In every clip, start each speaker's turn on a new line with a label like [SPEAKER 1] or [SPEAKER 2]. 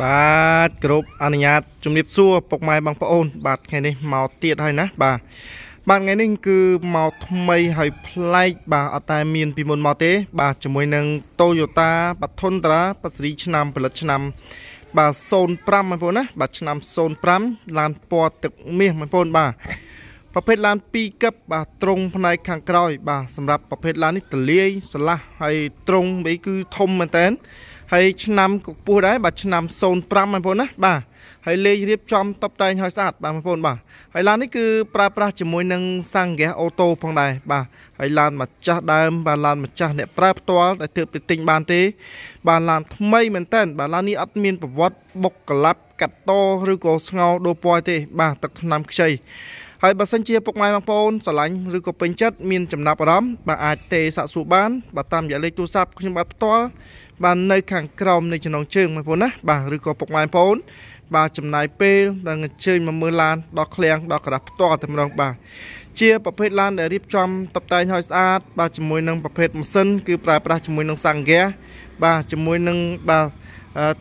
[SPEAKER 1] បាទគ្រប់អនុញ្ញាតជំរាបសួរពុកម៉ែបងប្អូន បាទថ្ងៃនេះមកទៀតហើយណា បាទបាទថ្ងៃនេះគឺមកថ្មីហើយប្លែកបាទអត់តែមានពីមុនមកទេ បាទជាមួយនឹង Toyota Pathundra បស្រីឆ្នាំផលិតឆ្នាំបាទ05បងប្អូនណាបាទឆ្នាំ05ឡានពណ៌ទឹកមាសបងប្អូនបាទប្រភេទឡាន2កឹបបាទត្រង់ផ្នែកខាងក្រោយបាទសម្រាប់ប្រភេទឡាននេះទលាយស្លាស់ហើយត្រង់អីគឺធំមែនតើហើយឆ្នាំក៏ខ្ពស់ដែរបាទឆ្នាំ05បងប្អូនណាបាទហើយលេខរៀបចំតុបតែងឲ្យស្អាត បាទបងប្អូនបាទហើយឡាននេះគឺប្រើប្រាស់ជាមួយនឹងសាំងហ្គាសអូតូផងដែរបាទហើយឡានម្ចាស់ដើមបាទឡានម្ចាស់អ្នកប្រើផ្ទាល់ដែលទើបទៅទិញបានទេ បាទឡានថ្មីមែនតើបាទឡាននេះអត់មានប្រវត្តិបុកក្លាប់កាត់តឬក៏ស្ងោរដូរពណ៌ទេ បាទទឹកថ្នាំខ្ចីហើយបើសិនជាពុកម៉ែបងប្អូនស្រឡាញ់ឬក៏ពេញចិត្តមានចំណាប់អារម្មណ៍បាទអាចទេសាក់សួរបានបាទតាមរយៈលេខទូរស័ព្ទខ្ញុំបាទផ្ទាល់បាទនៅខាងក្រោមនៃចំណងជើងបងប្អូនណាបាទឬក៏ពុកម៉ែបងប្អូន បាទចំណាយពេលដល់អញ្ជើញមកមើលឡានដល់ឃ្លាំងដល់ក្រាស់ផ្ទាល់តែម្ដងបាទជាប្រភេទឡានដែលរៀបចំតុបតែងឲ្យស្អាត បាទជាមួយនឹងប្រភេទម៉ាស៊ីនគឺប្រើប្រាស់ជាមួយនឹងសង្ហ្គាបាទជាមួយនឹងបាទ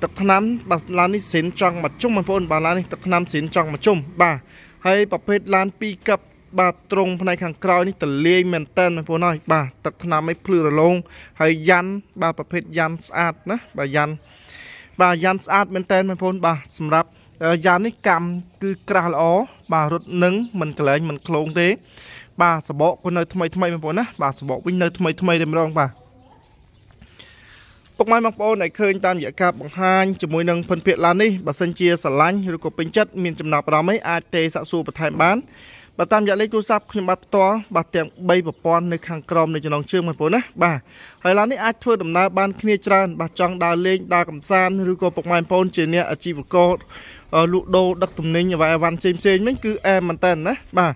[SPEAKER 1] ទឹកថ្នាំបាទឡាននេះសិនចង់មកជុំបងប្អូនបាទឡាននេះទឹកថ្នាំសិនចង់មកជុំបាទហើយប្រភេទឡាន2កັບបាទត្រង់ផ្នែកខាងក្រោយនេះតលាយមែនតើបងប្អូនអើយបាទទឹកថ្នាំឯភ្លឺរលោងហើយយ៉ាន់បាទប្រភេទយ៉ាន់ស្អាតណាបាទយ៉ាន់បាទយ៉ាន់ស្អាតមែនតើបងប្អូនបាទសម្រាប់យ៉ាន់នេះកម្មគឺក្រាស់ល្អបាទរត់នឹងមិនក្លែងមិនឃ្លោងទេ បាទសបកក៏នៅថ្មីថ្មីបងប្អូនណាបាទសបកវិញនៅថ្មីថ្មីតែម្ដងបាទពុកម៉ែបងប្អូនដែលឃើញតាមរយៈការបង្ហាញជាមួយនឹងភិនភាកឡាននេះបើសិនជាស្រឡាញ់ឬក៏ពេញចិត្តមានចំណាប់អារម្មណ៍អីអាចទេសាក់សួរបន្ថែមបានបាទតាមរយៈលេខទូរស័ព្ទខ្ញុំបាទផ្ទាល់បាទទាំង3ប្រព័ន្ធនៅខាងក្រោមនៃចំណងជើងបងប្អូនណាបាទហើយឡាននេះអាចធ្វើដំណើរបានគ្នាច្រើនបាទចង់ដើរលេងដើរកម្សាន្តឬក៏ពុកម៉ែបងប្អូនជាអ្នកអាជីវករលក់ដូរដឹកទំនិញអ្វីអវ៉ាន់ផ្សេងផ្សេងហ្នឹងគឺអែមមែនតើណាបាទ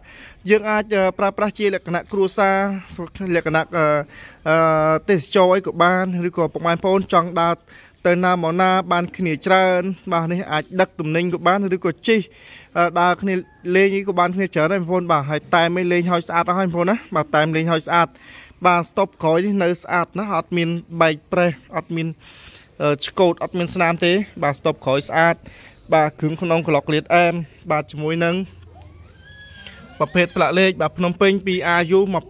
[SPEAKER 1] យើងអាចប្រើប្រាស់ជាលក្ខណៈគ្រួសារលក្ខណៈទេសចរអីក៏បានឬក៏ពុកម៉ែបងប្អូនចង់ដើរទៅណាមកណាបានគ្នាច្រើនបាទនេះអាចដឹកទំនិញក៏បានឬក៏ជិះដើរគ្នាលេងអីក៏បានគ្នាច្រើនដែរបងប្អូនបាទហើយតែមិនលេងហើយស្អាតអស់ហើយបងប្អូនណាបាទតែលេងហើយស្អាត បាទស្តុបក្រោយនេះនៅស្អាតណាស់អត់មានបែកប្រេះអត់មានឆ្កូតអត់មាន ស្នាមទេ បាទស្តុបក្រោយស្អាត បាទគ្រឿងក្នុងក្លុកលៀតអែមបាទជាមួយនឹងប្រភេទផ្លាក់លេខបាទភ្នំពេញ 2RU 2714បង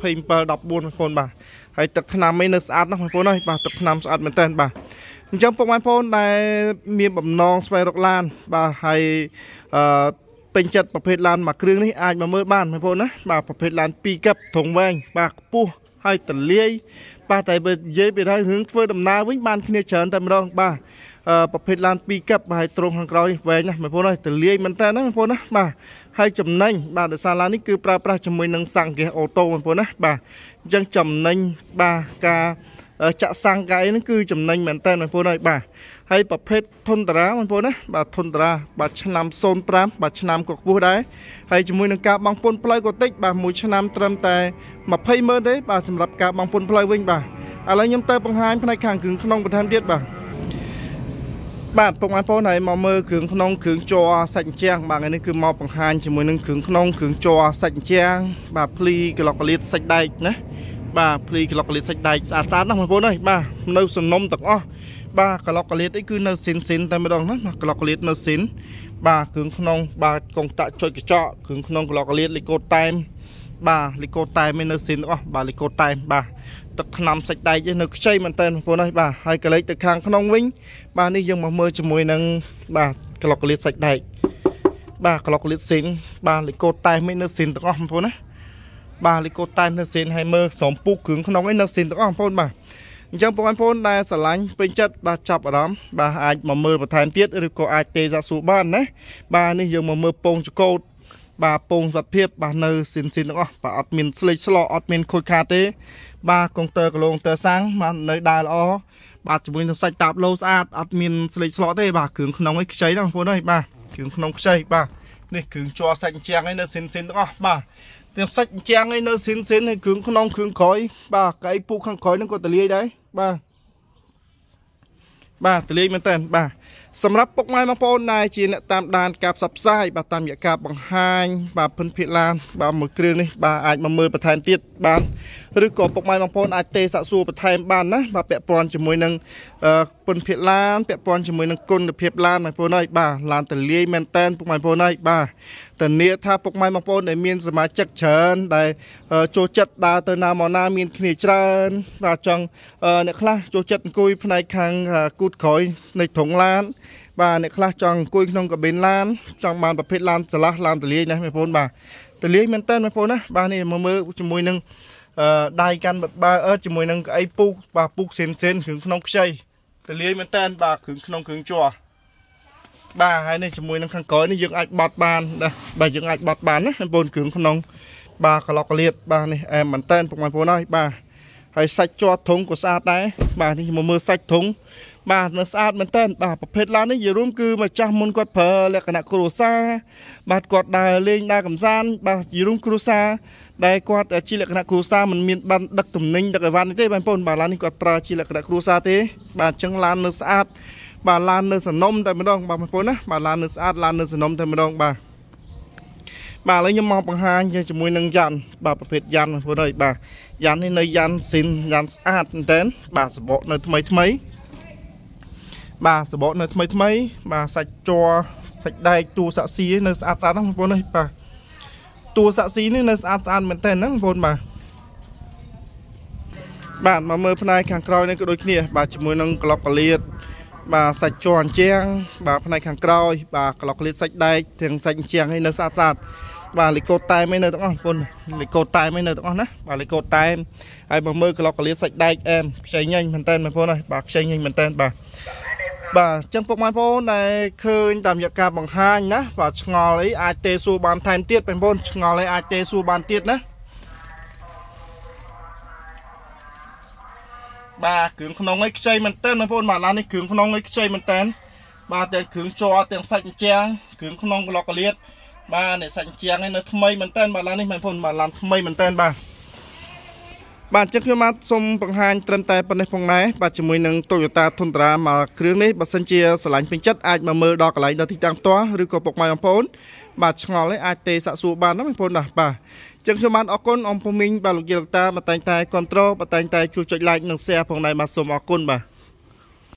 [SPEAKER 1] ប្អូនបាទហើយទឹកថ្នាំឯនៅស្អាតណាស់បងប្អូនអើយបាទទឹកថ្នាំស្អាតមែនតើបាទអញ្ចឹងពុកម៉ែបងប្អូនដែលមានបំណងស្វែងរកឡាន បាទហើយអឺពេញចិត្តប្រភេទឡានមួយគ្រឿងនេះអាចមកមើលបានបងប្អូនណាបាទប្រភេទឡាន2កັບធំវែងបាទខ្ពស់ហើយតលាយបាទតែបើនិយាយពីរឿងធ្វើដំណើរវិញបានគ្នាច្រើនតែម្ដងបាទប្រភេទឡាន2កັບបាទហើយត្រង់ខាងក្រោយនេះវែងណាស់បងប្អូនអើយតលាយមែនតើណាបងប្អូនណាបាទហើយចំណេញបាទដោយសារឡាននេះគឺប្រើប្រាស់ជាមួយនឹងសង្កេះអូតូបងប្អូនណាបាទអញ្ចឹងចំណេញបាទការចាក់សាំងកាអីហ្នឹងគឺចំណេញមែនតើបងប្អូនហើយបាទហើយប្រភេទធុនតារាបងប្អូនណាបាទធុនតារាបាទឆ្នាំ05បាទឆ្នាំក៏ខ្ពស់ដែរហើយជាមួយនឹងការបងពុនផ្លូវក៏តិច បាទមួយឆ្នាំត្រឹមតែ20ម៉ឺនទេបាទសម្រាប់ការបងពុនផ្លូវវិញបាទឥឡូវខ្ញុំទៅបង្ហាញផ្នែកខាងគ្រឿងក្នុងបន្ថែមទៀតបាទបាទពុកម៉ែបងប្អូនហើយមកមើលគ្រឿងក្នុងគ្រឿងជ័រសាច់អញ្ចាំងបាទថ្ងៃនេះគឺមកបង្ហាញជាមួយនឹងគ្រឿងក្នុងគ្រឿងជ័រសាច់អញ្ចាំងបាទភ្លីក្លុកកលៀតសាច់ដែកណាបាទភ្លីក្លុកកលៀតសាច់ដែកស្អាតស្អាតណាស់បងប្អូនអើយបាទនៅសំណុំទាំងអស់បាទក្លុកកលៀតអីគឺនៅសិនសិនតែម្ដងណាបាទក្លុកកលៀតនៅសិនបាទគ្រឿងក្នុងបាទកងតាក់ចុចកញ្ចក់គ្រឿងក្នុងក្លុកកលៀតលីកូតតែមបាទលីកូតតែមនៅសិនទាំងអស់បាទលីកូតតែមបាទទឹកថ្នាំសាច់ដែកនេះនៅខ្ចីមែនតើបងប្អូនអើយបាទហើយកលេចទៅខាងក្នុងវិញ បាទនេះយើងមកមើលជាមួយនឹងបាទក្លុកកលៀតសាច់ដែកបាទក្លុកកលៀតសិនបាទលីកូតតែមនៅសិនទាំងអស់បងប្អូនណាបាទលីកូតែននៅសេនហៃមើស្រមពុកគ្រឿងក្នុងអីនៅសេនទាំងអស់បងប្អូនបាទអញ្ចឹងបងប្អូនដែលស្រឡាញ់ពេញចិត្តបាទចាប់អារម្មណ៍បាទអាចមកមើលបន្ថែមទៀតឬក៏អាចទេសសួរបានណាបាទនេះយើងមកមើលពងចកោតបាទពងសុខភាព បាទនៅស៊ីនស៊ីនទាំងអស់បាទអត់មានស្លេកស្លោអត់មានខូចខាតទេ បាទកុងទ័រកឡុងទ័រសាំងបាទនៅដើរល្អបាទជាមួយនឹងសាច់តាបឡូស្អាតអត់មានស្លេកស្លោទេ បាទគ្រឿងក្នុងអីខ្ចីណាបងប្អូនអើយបាទគ្រឿងក្នុងខ្ចីបាទនេះគ្រឿងជ័រសាច់អញ្ចឹងឯនៅស៊ីនស៊ីនទាំងអស់បាទទាំងសាច់អញ្ចឹងឯនៅស៊ីនស៊ីនហើយគ្រឿងក្នុងគ្រឿងក្រោយបាទកៃពូខាងក្រោយហ្នឹងក៏តលាយដែរបាទបាទតលាយមែនតើបាទសម្រាប់ពុកម៉ែបងប្អូនណែជាអ្នកតាមដាន ការផ្សព្វផ្សាយបាទតាមរយៈការបង្ហាញបាទភិនភិឡានបាទមួយគ្រឿងនេះបាទអាចមកមើលបន្ថែមទៀតបាទឬក៏ពុកម៉ែបងប្អូនអាចទេស័កសួរបន្ថែមបានណាបាទពាក់ព័ន្ធជាមួយនឹងពន្ធភាគឡានពាក់ព័ន្ធជាមួយនឹងគុណភាពឡានបងប្អូនអើយបាទឡានតលាយមែនតែនពុកម៉ែបងប្អូនអើយបាទតនីថាពុកម៉ែបងប្អូន ដែលមានសមាជិកច្រើន ដែល ចូលចិត្តដើរទៅណាមកណាមានគ្នាច្រើនបាទចង់អ្នកខ្លះចូលចិត្តអង្គុយផ្នែកខាងគូតក្រោយនៃធុងឡានបាទអ្នកខ្លះចង់អង្គុយក្នុងកាប៊ីនឡានចង់បានប្រភេទឡានឆ្លាស់ឡានតលាយណាបងប្អូនបាទតលាយមែនតើបងប្អូនណាបាទនេះមកមើលជាមួយនឹងដៃកាន់បើជាមួយនឹងក្អីពូកបាទពូកសេនសេនគ្រឿងក្នុងខ្ចីទលាយមែនតើបាទគ្រឿងក្នុងគ្រឿងជ័របាទហើយនេះជាមួយនឹងខាងក្រោយនេះយើងអាចបត់បានណាបាទយើងអាចបត់បានណាបងប្អូនគ្រឿងក្នុងបាទក្លោកលៀតបាទនេះអែមមែនតើបងប្អូនអើយបាទហើយសាច់ជាប់ធុងក៏ស្អាតដែរបាទនេះមកមើលសាច់ធុងបាទនៅស្អាតមែនតើបាទប្រភេទឡាននេះនិយាយរួមគឺម្ចាស់មុនគាត់ប្រើលក្ខណៈគ្រួសារបាទគាត់ដើរលេងដើរកំសាន្តបាទនិយាយរួមគ្រួសារដែលគាត់ជាលក្ខណៈគ្រួសារមិនមានបានដឹកទំនិញដឹកអីវ៉ាន់ទេបងប្អូនបាទឡាននេះគាត់ប្រើជាលក្ខណៈគ្រួសារទេបាទអញ្ចឹងឡាននៅស្អាតបាទឡាននៅសំណុំតែម្ដងបាទបងប្អូនណាបាទឡាននៅស្អាតឡាននៅសំណុំតែម្ដងបាទបាទឥឡូវខ្ញុំមកបង្ហាញជាមួយនឹងយ៉ាន់ បាទប្រភេទយ៉ាន់បងប្អូនអើយបាទយ៉ាន់នេះនៅយ៉ាន់ស៊ីនយ៉ាន់ស្អាតមែនតើបាទសបកនៅថ្មីថ្មី បាទសបកនៅថ្មីថ្មីបាទសាច់ជ័រសាច់ដែកទូសាក់ស៊ីនៅស្អាតស្អាតណាបងប្អូនអើយបាទតួសាក់ស៊ីនេះនៅស្អាតស្អាតមែនតើហ្នឹងបងប្អូនបាទបាទមកមើលផ្នែកខាងក្រោយនេះក៏ដូចគ្នាបាទជាមួយនឹងក្លុកកលៀតបាទសាច់ជន់ជាងបាទផ្នែកខាងក្រោយបាទក្លុកកលៀតសាច់ដែកទាំងសាច់ជាងឲ្យនៅស្អាតស្អាត បាទលីកូតតែមឯនៅទាំងអស់បងប្អូនលីកូតតែមឯនៅទាំងអស់ណាបាទលីកូតតែមហើយមកមើលក្លុកកលៀតសាច់ដែកអែមខ្ចីញញមែនតើបងប្អូនហើយបាទខ្ចីញញមែនតើបាទបាទអញ្ចឹងពុកម៉ែបងប្អូនដែលឃើញតាមរយៈការបង្ហាញណាបាទឆ្ងល់អីអាចទេសួរបានថែមទៀតបងប្អូនឆ្ងល់អីអាចទេសួរបានទៀតណាបាទគ្រឿងក្នុងអីខ្ចីមែនតើបងប្អូនបាទឡាននេះគ្រឿងក្នុងអីខ្ចីមែនតើបាទទាំងគ្រឿងជ័រទាំងសាច់ជាងគ្រឿងក្នុងក្លោកកលៀតបាទអ្នកសាច់ជាងឯនៅថ្មីមែនតើបាទឡាននេះបងប្អូនបាទឡានថ្មីមែនតើបាទបាទចឹងខ្ញុំបាទសូមបង្ហាញត្រឹមតែប៉ុណ្ណេះផងដែរបាទជាមួយនឹង Toyota Tundra មកគ្រឿងនេះបើសិនជាស្រឡាញ់ពេញចិត្តអាចមកមើលដល់កន្លែងនៅទីតាំងផ្ទាល់ឬក៏ពុកម៉ែបងប្អូនបាទឆ្ងល់ឯងអាចទេសាក់សួរបានណាបងប្អូនណាបាទចឹងខ្ញុំបានអរគុណអំពុំមីងបាទលោកយាយលោកតាបតែងតែគ្រប់គ្រងបតែងតែជួយចុច like និង share ផងដែរបាទសូមអរគុណបាទ